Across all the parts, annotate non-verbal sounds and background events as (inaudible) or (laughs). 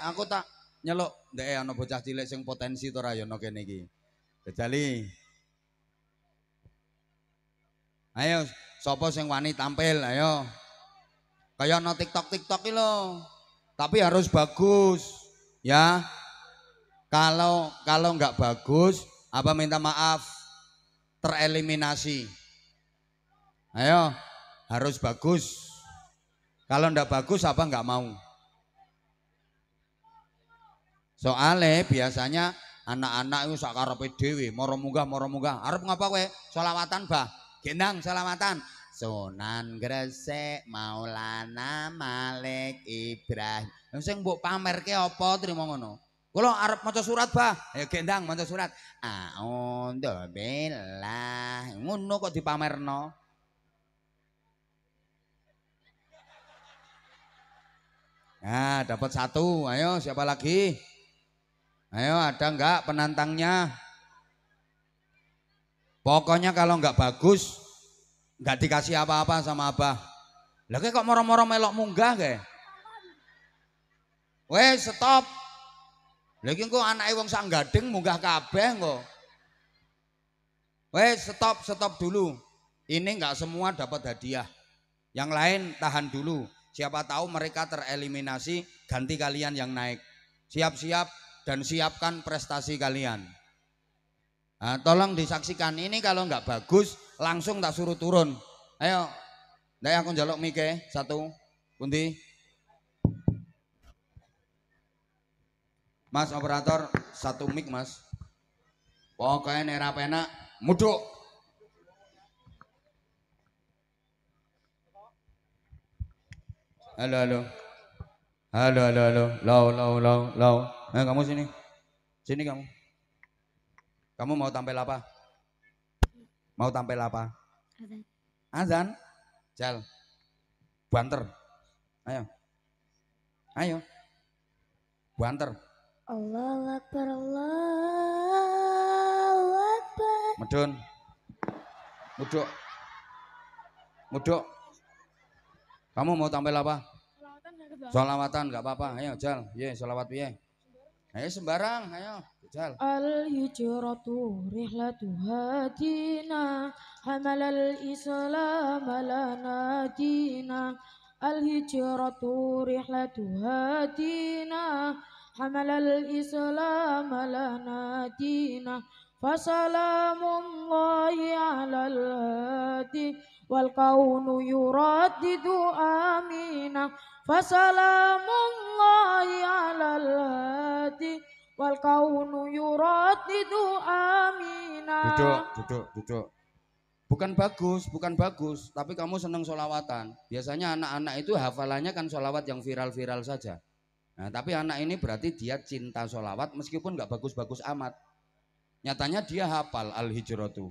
aku tak nyeluk ndek ana bocah cilik sing potensi to rayono ya kene iki. Ayo sapa sing wani tampil ayo. Kaya ana TikTok TikTok iki lho. Tapi harus bagus ya. Kalau kalau nggak bagus apa minta maaf tereliminasi. Ayo harus bagus. Kalau ndak bagus apa nggak mau? Soale biasanya anak-anak itu sakarepe dewi, moro munggah moro munggah. harap ngapa kowe? Selawatan, Bah. Gendang selawatan. Sunan Gresik Maulana Malik Ibrahim. Sing mbok pamerke apa trimo ngono? Kula arep maca surat, Bah. Ya gendang maca surat. A'udzu bela, Ngono kok dipamerno. Nah, dapat satu. Ayo, siapa lagi? Ayo ada enggak penantangnya? Pokoknya kalau enggak bagus enggak dikasih apa-apa sama Abah. Lagi kok moro-moro melok munggah kayak? weh stop. Lagi kok anak wong sang gading munggah kabeh kok weh stop, stop dulu. Ini enggak semua dapat hadiah. Yang lain tahan dulu. Siapa tahu mereka tereliminasi ganti kalian yang naik. Siap-siap dan siapkan prestasi kalian. Nah, tolong disaksikan ini kalau nggak bagus langsung tak suruh turun. Ayo, ndak aku jaluk mike satu, kunti. Mas operator satu mic mas. Pokoknya nera pena, muduk. Halo halo. Halo halo halo. Low low low low. Eh, kamu sini. Sini kamu. Kamu mau tampil apa? Mau tampil apa? Azan. Jal. Banter. Ayo. Ayo. Banter. Allah Akbar, Allah Akbar. Medun. Muduk. Muduk. Kamu mau tampil apa? Selawatan enggak apa-apa. Ayo, Jal. Ye, selawat piye? Ayo sembarang, ayo. Jal. Al hijratu rihlatu hadina hamalal islam lana dina al hijratu rihlatu hadina hamalal islam lana dina فسلام الله على الهادي والكون يردد آمين فسلام الله على الهادي والكون يردد آمين duduk duduk duduk Bukan bagus, bukan bagus, tapi kamu seneng solawatan. Biasanya anak-anak itu hafalannya kan solawat yang viral-viral saja. Nah, tapi anak ini berarti dia cinta solawat meskipun nggak bagus-bagus amat. Nyatanya dia hafal al-hijratu.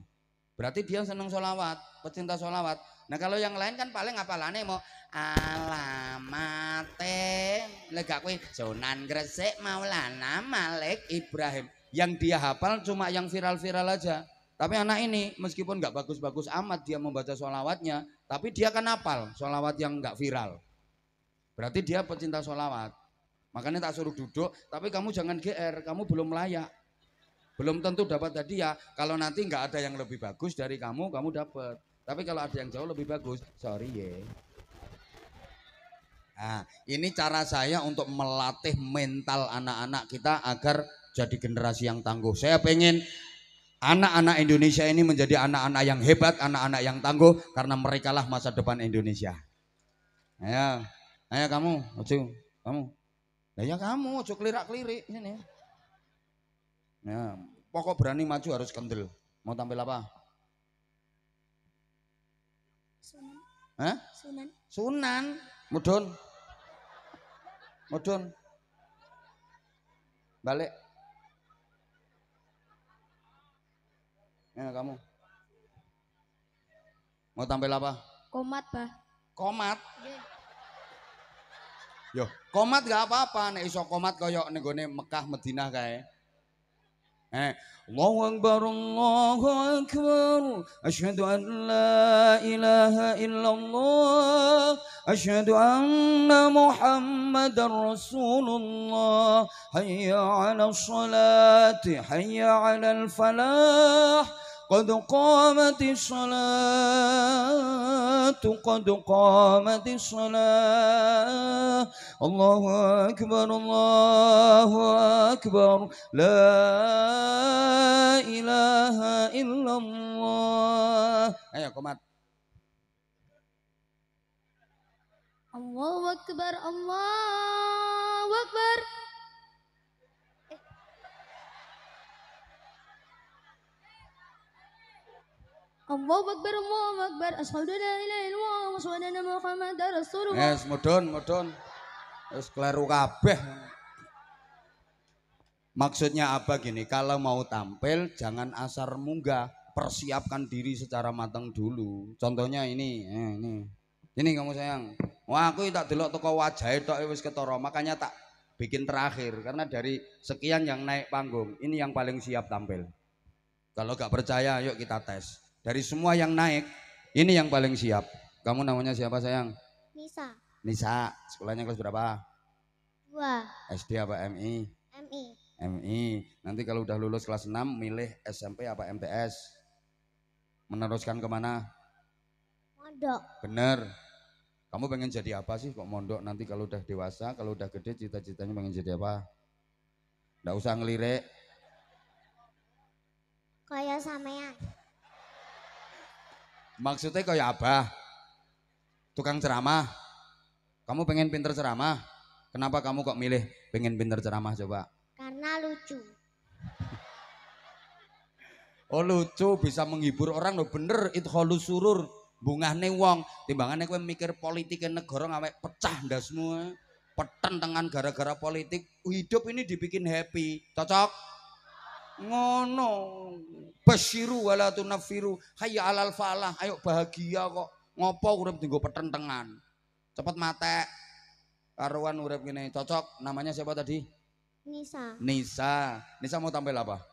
Berarti dia senang solawat, pecinta solawat. Nah kalau yang lain kan paling apalane mau alamate lega kue Sunan Gresik Maulana Malik Ibrahim. Yang dia hafal cuma yang viral-viral aja. Tapi anak ini meskipun nggak bagus-bagus amat dia membaca solawatnya, tapi dia kan hafal solawat yang nggak viral. Berarti dia pecinta solawat. Makanya tak suruh duduk, tapi kamu jangan GR, kamu belum layak. Belum tentu dapat tadi ya Kalau nanti nggak ada yang lebih bagus dari kamu, kamu dapat. Tapi kalau ada yang jauh lebih bagus, sorry ya. Nah, ini cara saya untuk melatih mental anak-anak kita agar jadi generasi yang tangguh. Saya pengen anak-anak Indonesia ini menjadi anak-anak yang hebat, anak-anak yang tangguh karena merekalah masa depan Indonesia. Ayo, ayo kamu, ojo, kamu. Lah ya kamu, ojo kelirak-kelirik ini nih ya. Ya, pokok berani maju harus kendel. Mau tampil apa? Sunan. Hah? Sunan. Sunan. Mudun. Mudun. Balik. Ya kamu. Mau tampil apa? Komat, Pak. Komat? Yo, komat gak apa-apa nek iso komat koyok ning Mekah Madinah kae. الله أكبر الله أكبر أشهد أن لا إله إلا الله أشهد أن محمدا رسول الله حي على الصلاة حي على الفلاح قد قامت الصلاة قد قامت الصلاة الله أكبر الله أكبر لا إله إلا الله أيها الله أكبر الله أكبر Allahu Akbar, Allahu Akbar, asyhadu la ilaha illallah wa asyhadu anna Muhammadar Rasulullah. Yes, mudun, mudun. Wis kleru kabeh. Maksudnya apa gini, kalau mau tampil jangan asar munggah, persiapkan diri secara matang dulu. Contohnya ini, eh, ini. Ini kamu sayang. Wah, aku tak delok toko wajah itu wis ketara, makanya tak bikin terakhir karena dari sekian yang naik panggung, ini yang paling siap tampil. Kalau gak percaya, yuk kita tes. Dari semua yang naik, ini yang paling siap. Kamu namanya siapa sayang? Nisa. Nisa, sekolahnya kelas berapa? Dua. SD apa MI? MI. MI. Nanti kalau udah lulus kelas 6, milih SMP apa MTS? Meneruskan kemana? Mondok. Bener. Kamu pengen jadi apa sih kok mondok nanti kalau udah dewasa, kalau udah gede cita-citanya pengen jadi apa? Enggak usah ngelirik. Kaya sampean. Maksudnya kayak abah, tukang ceramah. Kamu pengen pinter ceramah? Kenapa kamu kok milih pengen pinter ceramah coba? Karena lucu. (laughs) oh lucu bisa menghibur orang loh bener itu surur bunga wong Timbangannya gue mikir politik negara ngawek pecah ndasmu petentang gara-gara politik hidup ini dibikin happy cocok ngono basiru wala tunaffiru hayya alal falah ayo bahagia kok ngopo urip tinggo petentengan cepet mate karuan urip gini cocok namanya siapa tadi Nisa Nisa Nisa mau tampil apa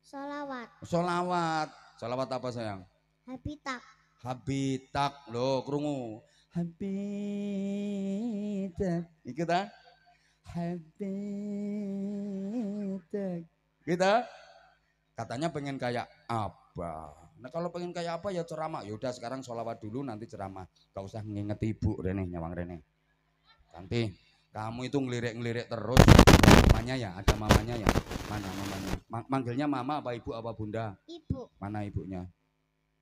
solawat solawat solawat apa sayang habitak habitak lo kerungu habitak ikut ah habitak kita gitu. Katanya pengen kayak apa? Nah kalau pengen kayak apa ya ceramah. Yaudah sekarang sholawat dulu nanti ceramah. Gak usah nginget ibu Rene, nyawang Rene. Nanti kamu itu ngelirik-ngelirik terus. Mamanya ya, ada mamanya ya. Mana mamanya? Ma manggilnya mama apa ibu apa bunda? Ibu. Mana ibunya?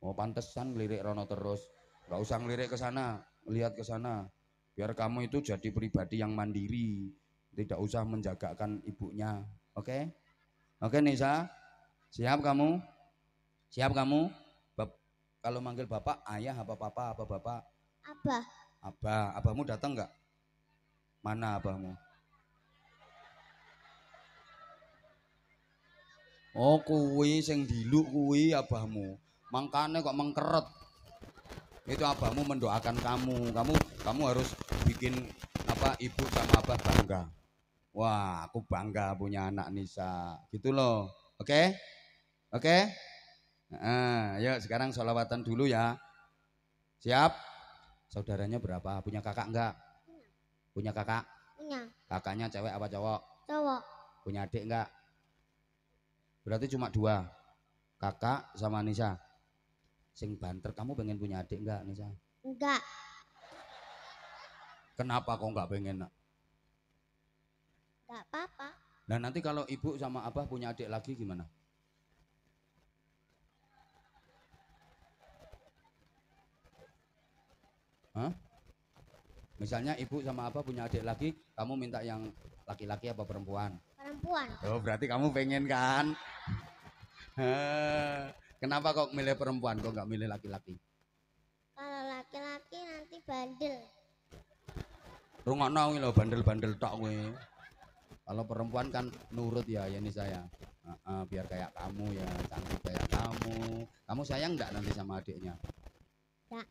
Oh pantesan ngelirik Rono terus. Gak usah ngelirik ke sana, lihat ke sana. Biar kamu itu jadi pribadi yang mandiri, tidak usah menjagakan ibunya. Oke? Okay? Oke Nisa, siap kamu? Siap kamu? Bap kalau manggil bapak, ayah apa papa apa bapak? Abah. Abah, abahmu datang nggak? Mana abahmu? Oh kuwi sing diluk kuwi abahmu. Mangkane kok mengkeret. Itu abahmu mendoakan kamu. Kamu kamu harus bikin apa ibu sama abah bangga. Wah, aku bangga punya anak Nisa. Gitu loh. Oke? Oke? Nah, yuk sekarang sholawatan dulu ya. Siap? Saudaranya berapa? Punya kakak enggak? Punya kakak? Punya. Kakaknya cewek apa cowok? Cowok. Punya adik enggak? Berarti cuma dua. Kakak sama Nisa. Sing banter, kamu pengen punya adik enggak Nisa? Enggak. Kenapa kok enggak pengen nak? Enggak apa-apa. Nah, nanti kalau ibu sama abah punya adik lagi gimana? Hah? Misalnya ibu sama abah punya adik lagi, kamu minta yang laki-laki apa perempuan? Perempuan. Oh, berarti kamu pengen kan? Kenapa kok milih perempuan kok nggak milih laki-laki? Kalau laki-laki nanti bandel. Rungok nongi loh bandel-bandel tak weh. Kalau perempuan kan nurut ya, ya ini saya. Uh, uh, biar kayak kamu ya, cantik kayak kamu. Kamu sayang nggak nanti sama adiknya? Enggak.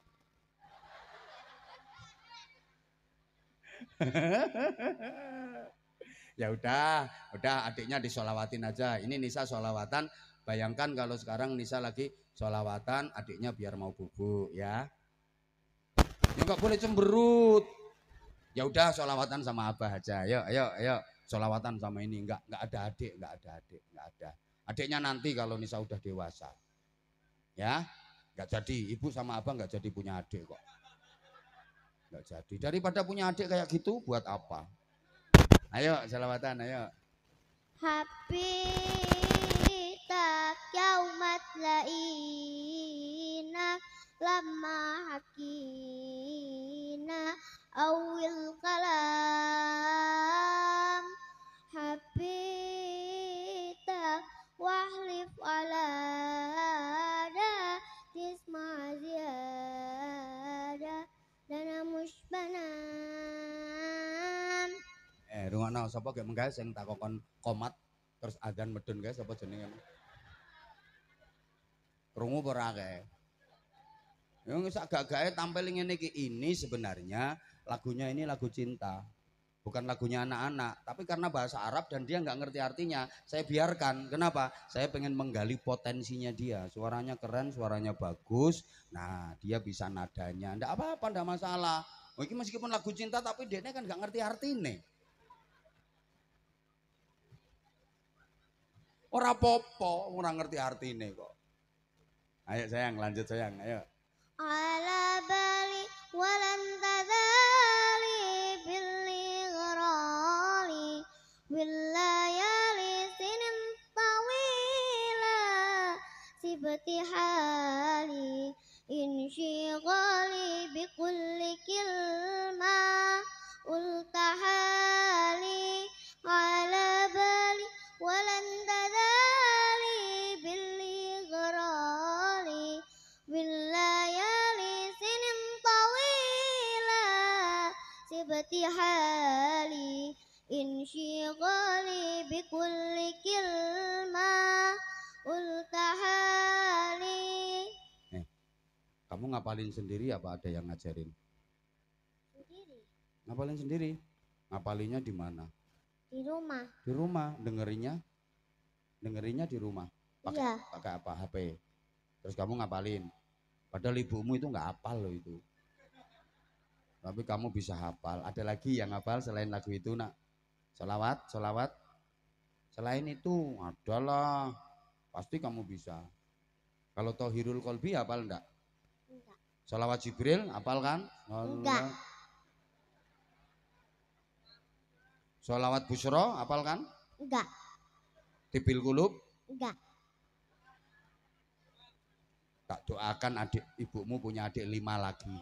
(laughs) ya udah, udah adiknya disolawatin aja. Ini Nisa solawatan. Bayangkan kalau sekarang Nisa lagi solawatan, adiknya biar mau bubuk ya. Ya nggak boleh cemberut. Ya udah solawatan sama abah aja. Yuk, yuk, yuk solawatan sama ini nggak nggak ada adik nggak ada adik nggak ada adiknya nanti kalau Nisa udah dewasa ya nggak jadi ibu sama abang nggak jadi punya adik kok nggak jadi daripada punya adik kayak gitu buat apa ayo solawatan ayo Habitak yaumat laina lama hakina awil kalah تحلف على لا تسمع زيادة لنا مش بنان Eh, rungokno sapa gak menggawe sing takokon komat terus adan medun guys, sopo jenisnya? Rungu berake Yang sak gak tampil ini ini sebenarnya lagunya ini lagu cinta bukan lagunya anak-anak, tapi karena bahasa Arab dan dia nggak ngerti artinya, saya biarkan. Kenapa? Saya pengen menggali potensinya dia. Suaranya keren, suaranya bagus. Nah, dia bisa nadanya. Ndak apa-apa, ndak masalah. Mungkin oh, meskipun lagu cinta, tapi dia kan nggak ngerti artinya. Orang popo, orang ngerti artinya kok. Ayo sayang, lanjut sayang, ayo. Ala bali بالليالي سن طويلة سبت حالي انشغالي بكل كلمة قلت حالي على ngapalin sendiri apa ada yang ngajarin? Sendiri. Ngapalin sendiri? ngapalinya di mana? Di rumah. Di rumah, dengerinya dengerinya di rumah. Pakai iya. pakai apa? HP. Terus kamu ngapalin. Padahal ibumu itu nggak hafal loh itu. Tapi kamu bisa hafal. Ada lagi yang hafal selain lagu itu nak. Selawat, solawat. Selain itu adalah pasti kamu bisa. Kalau Tohirul Kolbi hafal enggak? Salawat Jibril apal kan? Enggak. Salawat Busro apal kan? Enggak. Tibil kulub? Enggak. Tak doakan adik ibumu punya adik lima lagi.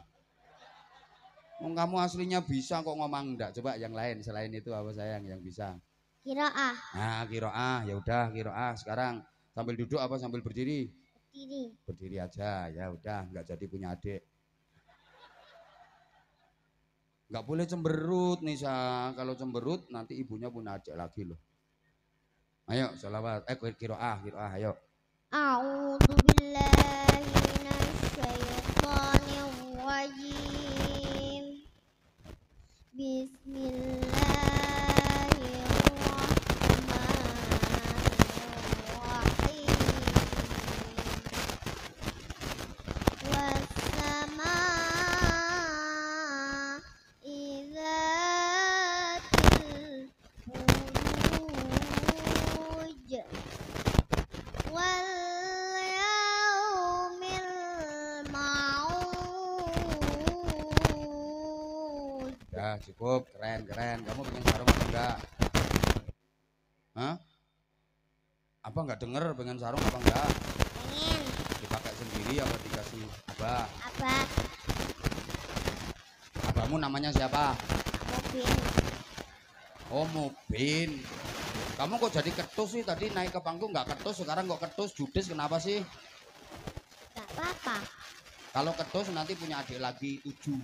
Oh, kamu aslinya bisa kok ngomong enggak? Coba yang lain selain itu apa sayang yang bisa? Kiroah. Nah kiroah ya udah kiroah sekarang sambil duduk apa sambil berdiri? Berdiri. Berdiri aja, ya udah nggak jadi punya adik. Nggak boleh cemberut Nisa, kalau cemberut nanti ibunya punya adik lagi loh. Ayo, salawat. Eh, kiroah, kiroah, ayo. Aum. ya cukup keren keren kamu pengen sarung apa enggak Hah? apa enggak denger pengen sarung apa enggak pengen dipakai sendiri apa dikasih abah abah abahmu namanya siapa Mubin oh Mubin kamu kok jadi ketus sih tadi naik ke panggung nggak ketus sekarang kok ketus judes kenapa sih nggak apa-apa kalau ketus nanti punya adik lagi tujuh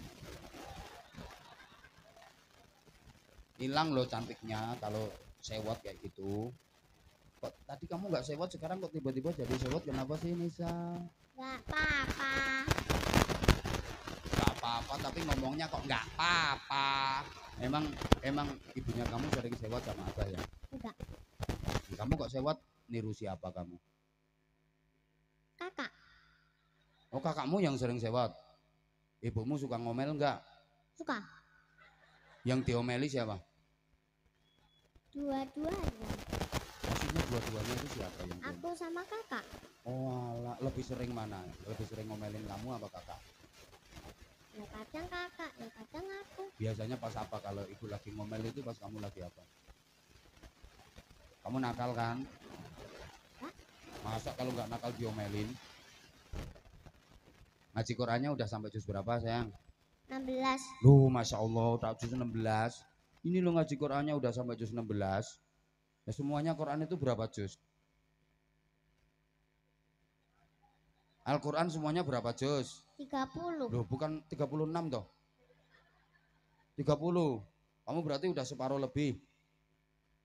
hilang loh cantiknya kalau sewot kayak gitu kok tadi kamu nggak sewot sekarang kok tiba-tiba jadi sewot kenapa sih Nisa nggak apa-apa nggak apa-apa tapi ngomongnya kok nggak apa-apa emang emang ibunya kamu sering sewot sama apa ya enggak kamu kok sewot niru siapa kamu kakak oh kakakmu yang sering sewot ibumu suka ngomel enggak suka yang diomeli siapa Dua-duanya. Maksudnya dua-duanya itu siapa yang? Aku diam? sama kakak. Oh, ala, lebih sering mana? Lebih sering ngomelin kamu apa kakak? Ya kadang kakak, ya kadang aku. Biasanya pas apa kalau ibu lagi ngomel itu pas kamu lagi apa? Kamu nakal kan? Masa kalau nggak nakal diomelin? Ngaji Qurannya udah sampai jus berapa sayang? 16. lu Masya Allah, tak juz 16 ini lo ngaji Qurannya udah sampai juz 16 ya semuanya Quran itu berapa juz Al-Quran semuanya berapa juz? 30 Loh bukan 36 toh 30 kamu berarti udah separuh lebih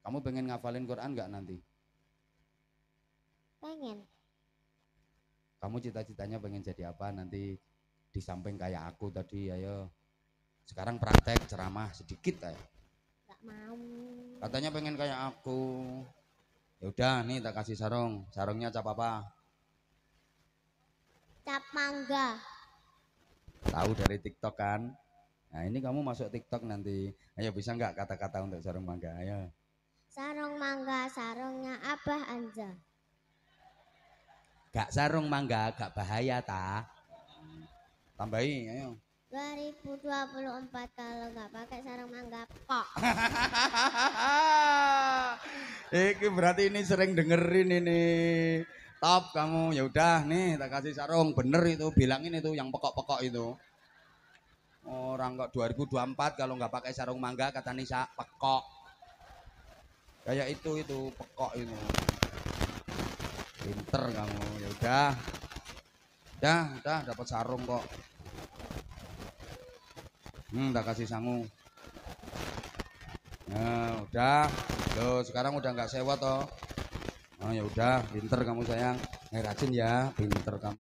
kamu pengen ngafalin Quran nggak nanti? Pengen kamu cita-citanya pengen jadi apa nanti di samping kayak aku tadi ayo sekarang praktek ceramah sedikit ayo mau. Katanya pengen kayak aku. Ya udah nih tak kasih sarung. Sarungnya cap apa? Cap mangga. Tahu dari TikTok kan? Nah ini kamu masuk TikTok nanti. Ayo bisa nggak kata-kata untuk sarung mangga? Ayo. Sarung mangga, sarungnya abah anja. Gak sarung mangga, gak bahaya ta. Tambahin ayo. 2024 kalau nggak pakai sarung mangga pok. Iki berarti ini sering dengerin ini. Top kamu ya udah nih tak kasih sarung bener itu bilangin itu yang pekok-pekok itu. Orang kok 2024 kalau nggak pakai sarung mangga kata Nisa pekok. Kayak itu itu pekok itu. Pinter kamu ya udah. Dah, dah dapat sarung kok hmm tak kasih sangu nah udah lo sekarang udah nggak sewa toh oh ya udah pinter kamu sayang eh rajin ya pinter kamu